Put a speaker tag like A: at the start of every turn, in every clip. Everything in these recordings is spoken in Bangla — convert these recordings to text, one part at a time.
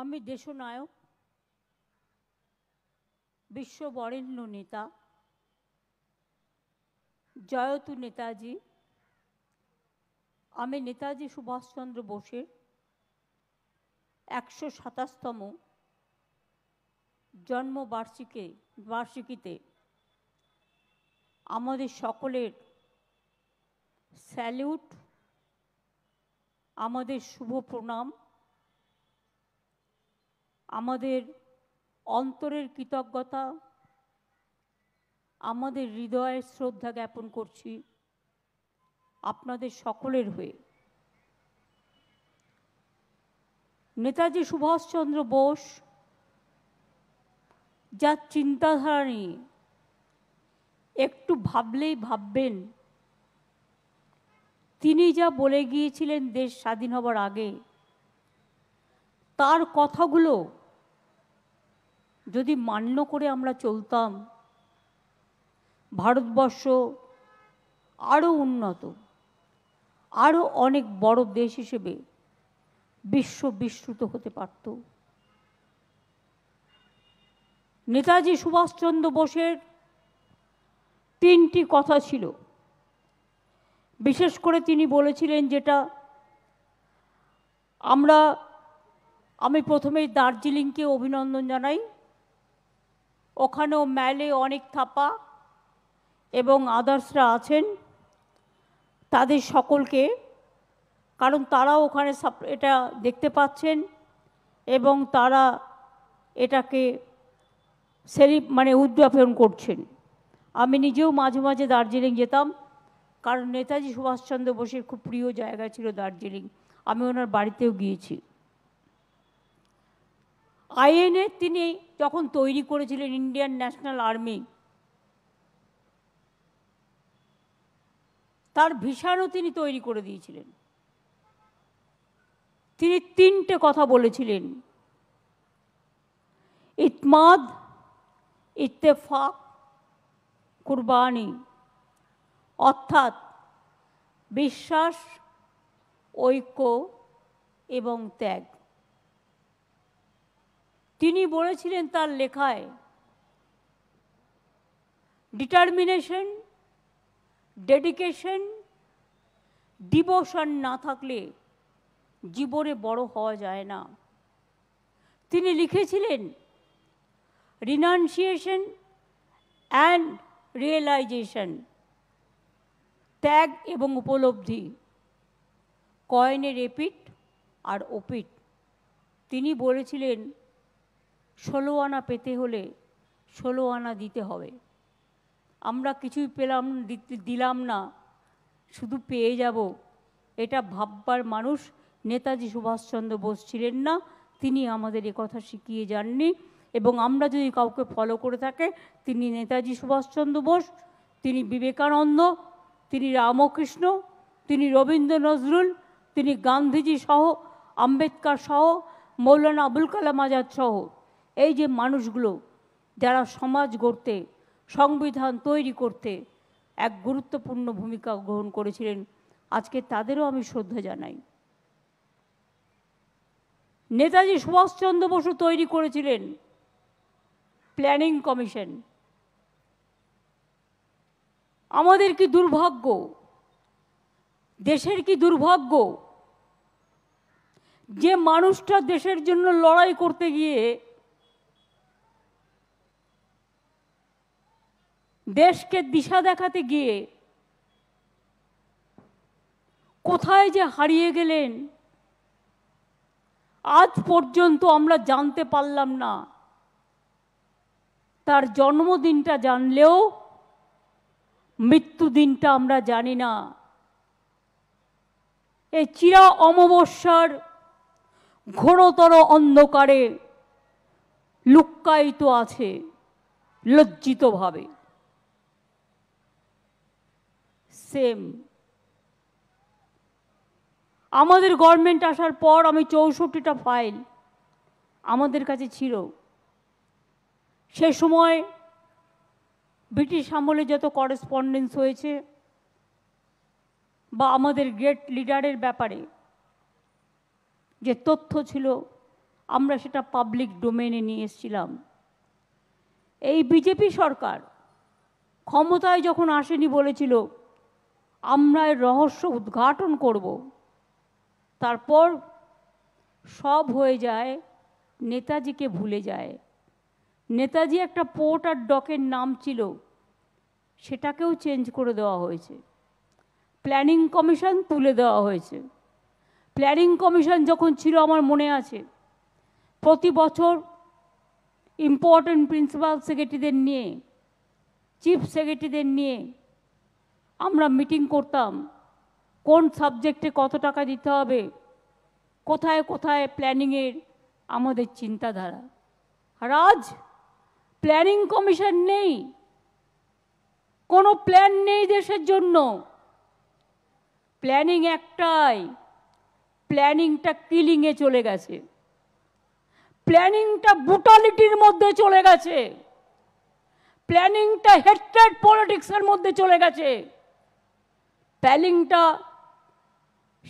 A: আমি দেশনায়ক বিশ্ব বরেণ্য নেতা জয়তু নেতাজি আমি নেতাজি সুভাষচন্দ্র বোসের একশো সাতাশতম জন্মবার্ষিকে বার্ষিকীতে আমাদের সকলের স্যালিউট আমাদের শুভ প্রণাম আমাদের অন্তরের কৃতজ্ঞতা আমাদের হৃদয়ের শ্রদ্ধা জ্ঞাপন করছি আপনাদের সকলের হয়ে নেতাজি সুভাষচন্দ্র বোস যার চিন্তাধারা নিয়ে একটু ভাবলেই ভাববেন তিনি যা বলে গিয়েছিলেন দেশ স্বাধীন হবার আগে তার কথাগুলো যদি মান্য করে আমরা চলতাম ভারতবর্ষ আরও উন্নত আরও অনেক বড় দেশ হিসেবে বিশ্ব বিস্তৃত হতে পারত নেতাজি সুভাষচন্দ্র বোসের তিনটি কথা ছিল বিশেষ করে তিনি বলেছিলেন যেটা আমরা আমি প্রথমেই দার্জিলিংকে অভিনন্দন জানাই ওখানেও ম্যালে অনেক থাপা এবং আদার্সরা আছেন তাদের সকলকে কারণ তারাও ওখানে এটা দেখতে পাচ্ছেন এবং তারা এটাকে সেলি মানে উদযাপন করছেন আমি নিজেও মাঝে মাঝে দার্জিলিং যেতাম কারণ নেতাজি সুভাষচন্দ্র বোসের খুব প্রিয় জায়গা ছিল দার্জিলিং আমি ওনার বাড়িতেও গিয়েছি আইএনএ তিনি যখন তৈরি করেছিলেন ইন্ডিয়ান ন্যাশনাল আর্মি তার ভিসারও তিনি তৈরি করে দিয়েছিলেন তিনি তিনটে কথা বলেছিলেন ইতমাদ ইত্তেফাক কুরবানি অর্থাৎ বিশ্বাস ঐক্য এবং ত্যাগ তিনি বলেছিলেন তার লেখায় ডিটারমিনেশন ডেডিকেশন ডিভোশন না থাকলে জীবনে বড় হওয়া যায় না তিনি লিখেছিলেন রিনান্সিয়েশন অ্যান্ড রিয়েলাইজেশন ত্যাগ এবং উপলব্ধি কয়েনের এপিট আর ওপিট তিনি বলেছিলেন ষোলো আনা পেতে হলে ষোলো আনা দিতে হবে আমরা কিছুই পেলাম দিলাম না শুধু পেয়ে যাব এটা ভাববার মানুষ নেতাজি সুভাষচন্দ্র বোস ছিলেন না তিনি আমাদের কথা শিখিয়ে যাননি এবং আমরা যদি কাউকে ফলো করে থাকে তিনি নেতাজি সুভাষচন্দ্র বোস তিনি বিবেকানন্দ তিনি রামকৃষ্ণ তিনি রবীন্দ্র নজরুল তিনি গান্ধীজি সহ আম্বেদকর সহ মৌলানা আবুল কালাম আজাদ সহ এই যে মানুষগুলো যারা সমাজ গড়তে সংবিধান তৈরি করতে এক গুরুত্বপূর্ণ ভূমিকা গ্রহণ করেছিলেন আজকে তাদেরও আমি শ্রদ্ধা জানাই নেতাজি সুভাষচন্দ্র বসু তৈরি করেছিলেন প্ল্যানিং কমিশন আমাদের কি দুর্ভাগ্য দেশের কি দুর্ভাগ্য যে মানুষটা দেশের জন্য লড়াই করতে গিয়ে দেশকে দিশা দেখাতে গিয়ে কোথায় যে হারিয়ে গেলেন আজ পর্যন্ত আমরা জানতে পারলাম না তার জন্মদিনটা জানলেও মৃত্যুদিনটা আমরা জানি না এই চিরা অমাবস্যার ঘোরতর অন্ধকারে লুক্কায়িত আছে লজ্জিতভাবে সেম আমাদের গভর্নমেন্ট আসার পর আমি চৌষট্টিটা ফাইল আমাদের কাছে ছিল সে সময় ব্রিটিশ আমলে যত করেসপন্ডেন্স হয়েছে বা আমাদের গ্রেট লিডারের ব্যাপারে যে তথ্য ছিল আমরা সেটা পাবলিক ডোমেনে নিয়ে এসেছিলাম এই বিজেপি সরকার ক্ষমতায় যখন আসেনি বলেছিল আমরা এর রহস্য উদ্ঘাটন করব তারপর সব হয়ে যায় নেতাজিকে ভুলে যায় নেতাজি একটা পোর্ট আর ডকের নাম ছিল সেটাকেও চেঞ্জ করে দেওয়া হয়েছে প্ল্যানিং কমিশন তুলে দেওয়া হয়েছে প্ল্যানিং কমিশন যখন ছিল আমার মনে আছে প্রতি বছর ইম্পর্ট্যান্ট প্রিন্সিপাল সেক্রেটারিদের নিয়ে চিফ সেক্রেটারিদের নিয়ে আমরা মিটিং করতাম কোন সাবজেক্টে কত টাকা দিতে হবে কোথায় কোথায় প্ল্যানিংয়ের আমাদের চিন্তাধারা আর আজ প্ল্যানিং কমিশন নেই কোনো প্ল্যান নেই দেশের জন্য প্ল্যানিং একটাই প্ল্যানিংটা কিলিংয়ে চলে গেছে প্ল্যানিংটা ব্রুটালিটির মধ্যে চলে গেছে প্ল্যানিংটা হেট্রেড পলিটিক্সের মধ্যে চলে গেছে প্যালিংটা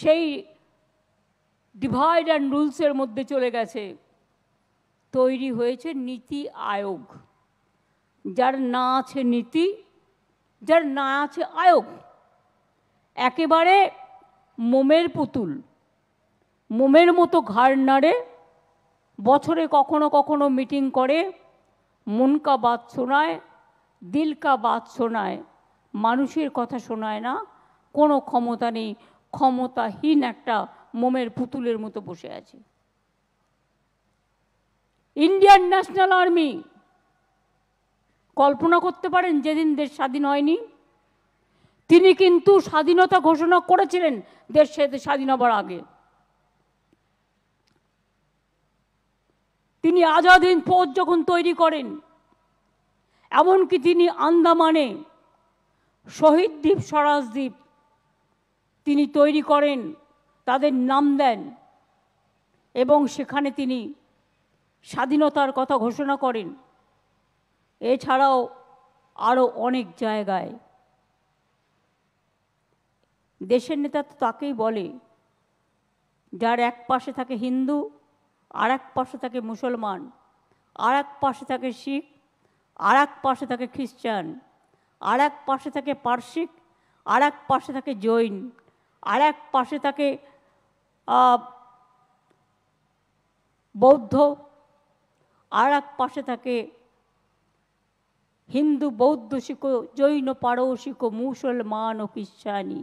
A: সেই ডিভাইড অ্যান্ড রুলসের মধ্যে চলে গেছে তৈরি হয়েছে নীতি আয়োগ যার না আছে নীতি যার না আছে আয়োগ একেবারে মোমের পুতুল মোমের মতো ঘাড় নাড়ে বছরে কখনো কখনো মিটিং করে মন কা বাত শোনায় দিল কা বাত শোনায় মানুষের কথা শোনায় না কোনো ক্ষমতা নেই ক্ষমতাহীন একটা মোমের পুতুলের মতো বসে আছে ইন্ডিয়ান ন্যাশনাল আর্মি কল্পনা করতে পারেন যেদিন দেশ স্বাধীন হয়নি তিনি কিন্তু স্বাধীনতা ঘোষণা করেছিলেন দেশ স্বাধীন হবার আগে তিনি আজাদ হিন্দ ফৌজ যখন তৈরি করেন এমনকি তিনি আন্দামানে শহীদ দ্বীপ স্বরাজদ্বীপ তিনি তৈরি করেন তাদের নাম দেন এবং সেখানে তিনি স্বাধীনতার কথা ঘোষণা করেন এছাড়াও আরও অনেক জায়গায় দেশের নেতা তো তাকেই বলে যার এক পাশে থাকে হিন্দু আর এক পাশে থাকে মুসলমান আর এক পাশে থাকে শিখ আর এক পাশে থাকে খ্রিস্টান আর এক পাশে থাকে পার্শ্বিক আর এক পাশে থাকে জৈন আর এক পাশে থাকে বৌদ্ধ আর এক পাশে থাকে হিন্দু বৌদ্ধ শিখ জৈন পারসিক মুসলমান ও খ্রিস্টানি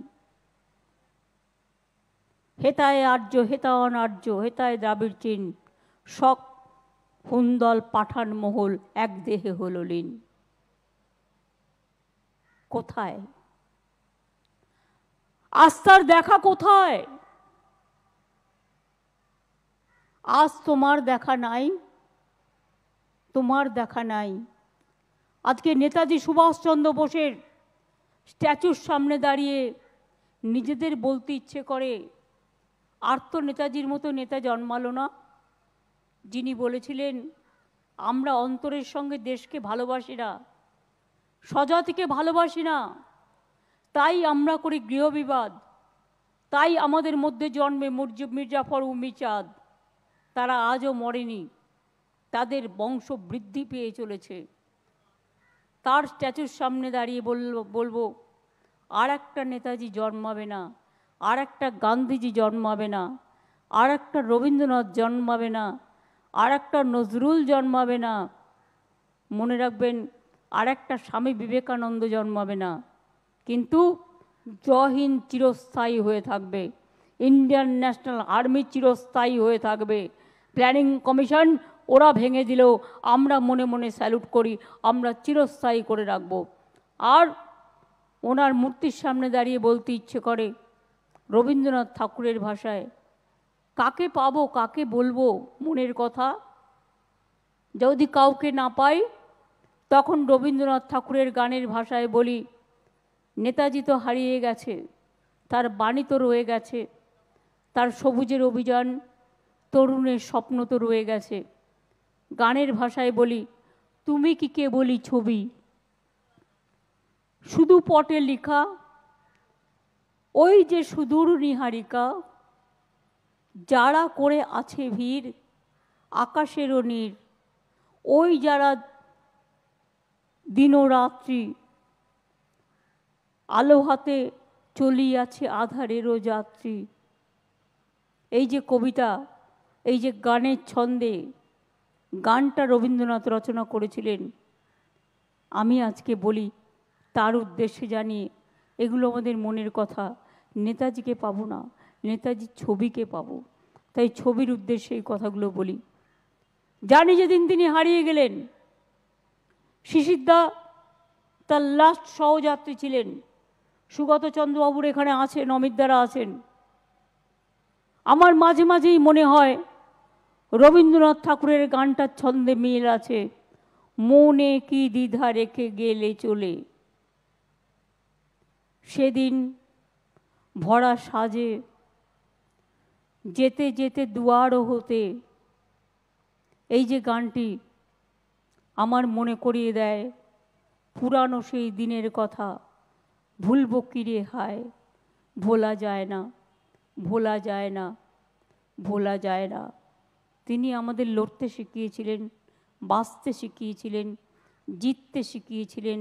A: হেতায় আর্য হেতা অনার্য হেতায় দ্রাবিড় চীন শক হুন্দল পাঠান মহল এক দেহে হল লীন কোথায় আস্থার দেখা কোথায় আজ তোমার দেখা নাই তোমার দেখা নাই আজকে নেতাজি সুভাষচন্দ্র বোসের স্ট্যাচুর সামনে দাঁড়িয়ে নিজেদের বলতে ইচ্ছে করে আর তো নেতাজির মতো নেতা জন্মালো না যিনি বলেছিলেন আমরা অন্তরের সঙ্গে দেশকে ভালোবাসি না স্বজাতিকে ভালোবাসি না তাই আমরা করি গৃহবিবাদ তাই আমাদের মধ্যে জন্মে মুরজ মির্জাফর উমিচাঁদ তারা আজও মরেনি তাদের বংশ বৃদ্ধি পেয়ে চলেছে তার স্ট্যাচুর সামনে দাঁড়িয়ে বলব বলবো আর একটা নেতাজি জন্মাবে না আর একটা গান্ধীজি জন্মাবে না আর একটা রবীন্দ্রনাথ জন্মাবে না আর একটা নজরুল জন্মাবে না মনে রাখবেন আর একটা স্বামী বিবেকানন্দ জন্মাবে না কিন্তু জহিন চিরস্থায়ী হয়ে থাকবে ইন্ডিয়ান ন্যাশনাল আর্মি চিরস্থায়ী হয়ে থাকবে প্ল্যানিং কমিশন ওরা ভেঙে দিলেও আমরা মনে মনে স্যালুট করি আমরা চিরস্থায়ী করে রাখব আর ওনার মূর্তির সামনে দাঁড়িয়ে বলতে ইচ্ছে করে রবীন্দ্রনাথ ঠাকুরের ভাষায় কাকে পাবো কাকে বলবো মনের কথা যদি কাউকে না পাই তখন রবীন্দ্রনাথ ঠাকুরের গানের ভাষায় বলি নেতাজি তো হারিয়ে গেছে তার বাণী তো রয়ে গেছে তার সবুজের অভিযান তরুণের স্বপ্ন তো রয়ে গেছে গানের ভাষায় বলি তুমি কি কে বলি ছবি শুধু পটে লেখা ওই যে সুদূর নিহারিকা যারা করে আছে ভিড় আকাশেরও নীর ওই যারা দিনরাত্রি আলো হাতে চলিয়াছে আধারেরও যাত্রী এই যে কবিতা এই যে গানের ছন্দে গানটা রবীন্দ্রনাথ রচনা করেছিলেন আমি আজকে বলি তার উদ্দেশ্যে জানিয়ে এগুলো আমাদের মনের কথা নেতাজিকে পাবো না নেতাজির ছবিকে পাবো তাই ছবির উদ্দেশ্যে এই কথাগুলো বলি জানি যেদিন তিনি হারিয়ে গেলেন শিশিরদা তার লাস্ট সহযাত্রী ছিলেন সুগত চন্দ্রবাবুর এখানে আছেন অমিতদারা আছেন আমার মাঝে মাঝেই মনে হয় রবীন্দ্রনাথ ঠাকুরের গানটার ছন্দে মিল আছে মনে কি দ্বিধা রেখে গেলে চলে সেদিন ভরা সাজে যেতে যেতে দুয়ারও হতে এই যে গানটি আমার মনে করিয়ে দেয় পুরানো সেই দিনের কথা ভুলব কিরে হায় ভোলা যায় না ভোলা যায় না ভোলা যায় না তিনি আমাদের লড়তে শিখিয়েছিলেন বাঁচতে শিখিয়েছিলেন জিততে শিখিয়েছিলেন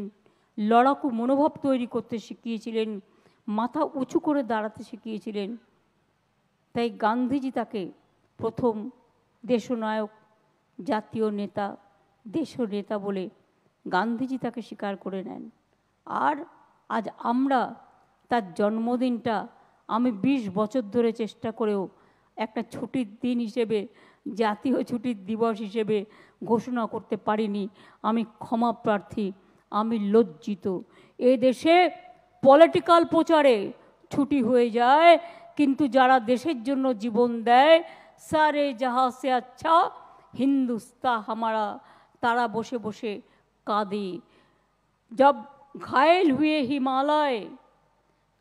A: লড়াকু মনোভাব তৈরি করতে শিখিয়েছিলেন মাথা উঁচু করে দাঁড়াতে শিখিয়েছিলেন তাই গান্ধীজি তাকে প্রথম দেশনায়ক জাতীয় নেতা দেশ নেতা বলে গান্ধীজি তাকে স্বীকার করে নেন আর আজ আমরা তার জন্মদিনটা আমি ২০ বছর ধরে চেষ্টা করেও একটা ছুটির দিন হিসেবে জাতীয় ছুটির দিবস হিসেবে ঘোষণা করতে পারিনি আমি ক্ষমা প্রার্থী আমি লজ্জিত এ দেশে পলিটিক্যাল প্রচারে ছুটি হয়ে যায় কিন্তু যারা দেশের জন্য জীবন দেয় সারে যাহা সে আচ্ছা হিন্দুস্তা হামারা তারা বসে বসে কাঁদে যব घायल हुए हिमालय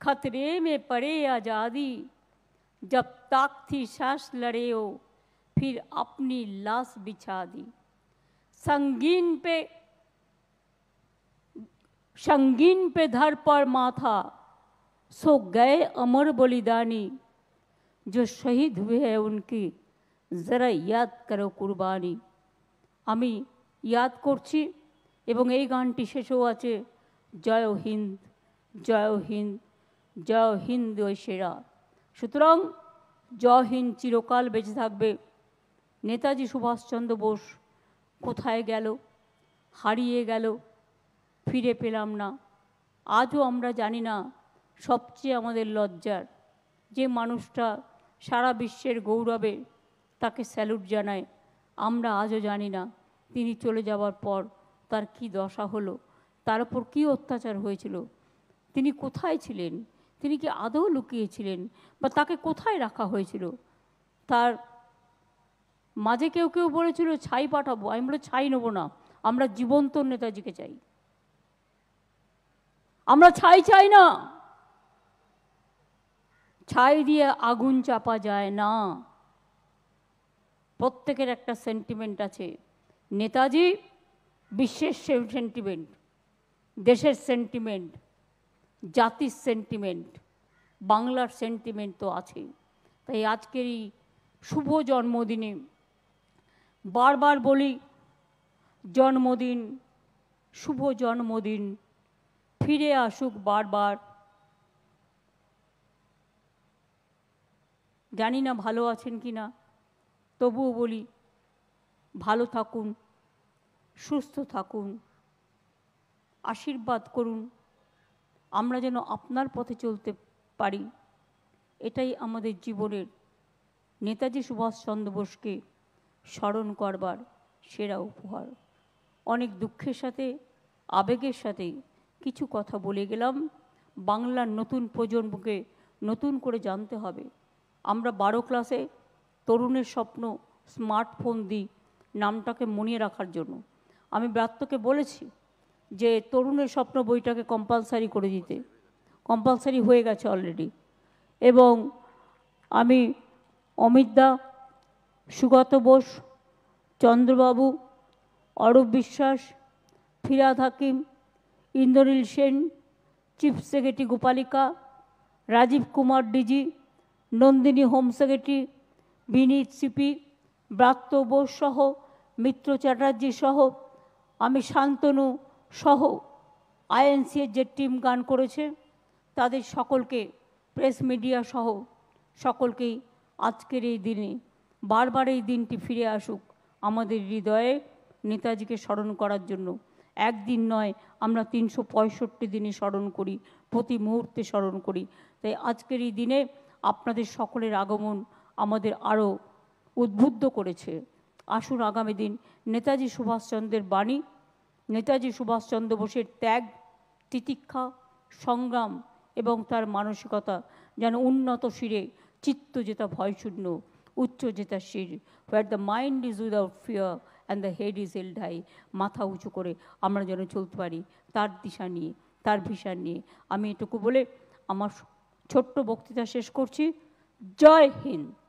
A: खतरे में पड़े आज़ादी जब ताक थी सांस लड़े हो फिर अपनी लाश बिछा दी संगीन पे संगीन पे धर पर माथा सो गए अमर बलिदानी जो शहीद हुए हैं उनकी ज़रा याद करो क़ुरबानी हमें याद कर गानी शेष हो শেষেও জয় হিন্দ জয় হিন্দ জয় হিন্দ সেরা সুতরাং জয় হিন্দ চিরকাল বেঁচে থাকবে নেতাজি সুভাষচন্দ্র বোস কোথায় গেল হারিয়ে গেল ফিরে পেলাম না আজও আমরা জানি না সবচেয়ে আমাদের লজ্জার যে মানুষটা সারা বিশ্বের গৌরবে তাকে স্যালুট জানায় আমরা আজও জানি না তিনি চলে যাওয়ার পর তার কি দশা হলো তার উপর কী অত্যাচার হয়েছিল তিনি কোথায় ছিলেন তিনি কি আদৌ লুকিয়েছিলেন বা তাকে কোথায় রাখা হয়েছিল তার মাঝে কেউ কেউ বলেছিল ছাই পাঠাবো আমি বলে ছাই নেবো না আমরা জীবন্ত নেতাজিকে চাই আমরা ছাই চাই না ছাই দিয়ে আগুন চাপা যায় না প্রত্যেকের একটা সেন্টিমেন্ট আছে নেতাজি বিশ্বের সেন্টিমেন্ট দেশের সেন্টিমেন্ট জাতির সেন্টিমেন্ট বাংলার সেন্টিমেন্ট তো আছেই তাই আজকের এই শুভ জন্মদিনে বারবার বলি জন্মদিন শুভ জন্মদিন ফিরে আসুক বারবার জানি না ভালো আছেন কি না তবুও বলি ভালো থাকুন সুস্থ থাকুন আশীর্বাদ করুন আমরা যেন আপনার পথে চলতে পারি এটাই আমাদের জীবনের নেতাজি সুভাষচন্দ্র বোসকে স্মরণ করবার সেরা উপহার অনেক দুঃখের সাথে আবেগের সাথে কিছু কথা বলে গেলাম বাংলার নতুন প্রজন্মকে নতুন করে জানতে হবে আমরা বারো ক্লাসে তরুণের স্বপ্ন স্মার্টফোন দিই নামটাকে মনে রাখার জন্য আমি ব্রাত্যকে বলেছি যে তরুণের স্বপ্ন বইটাকে কম্পালসারি করে দিতে কম্পালসারি হয়ে গেছে অলরেডি এবং আমি দা Sugata Bose Chandrababu Arup Biswas Firhad Hakim Indranil Sen chief secretary Gopalika Rajeev Kumar DG Nandini home secretary Vineet CP Bratya Bose সহ মিত্র চ্যাটার্জি সহ আমি শান্তনু সহ আইএনসিএর যে টিম গান করেছে তাদের সকলকে প্রেস মিডিয়া সহ সকলকেই আজকের এই দিনে বারবার এই দিনটি ফিরে আসুক আমাদের হৃদয়ে নেতাজিকে স্মরণ করার জন্য একদিন নয় আমরা তিনশো পঁয়ষট্টি দিনে স্মরণ করি প্রতি মুহূর্তে স্মরণ করি তাই আজকের এই দিনে আপনাদের সকলের আগমন আমাদের আরও উদ্বুদ্ধ করেছে আসুন আগামী দিন নেতাজি সুভাষচন্দ্রের বাণী নেতাজি সুভাষচন্দ্র বোসের ত্যাগ তিতিক্ষা সংগ্রাম এবং তার মানসিকতা যেন উন্নত শিরে চিত্ত যেটা ভয়শূন্য উচ্চ যেটা শির where the mind is without fear and the head is held high মাথা উঁচু করে আমরা যেন চলতে পারি তার দিশা নিয়ে তার ভিসা নিয়ে আমি এটুকু বলে আমার ছোট্ট বক্তৃতা শেষ করছি জয় হিন্দ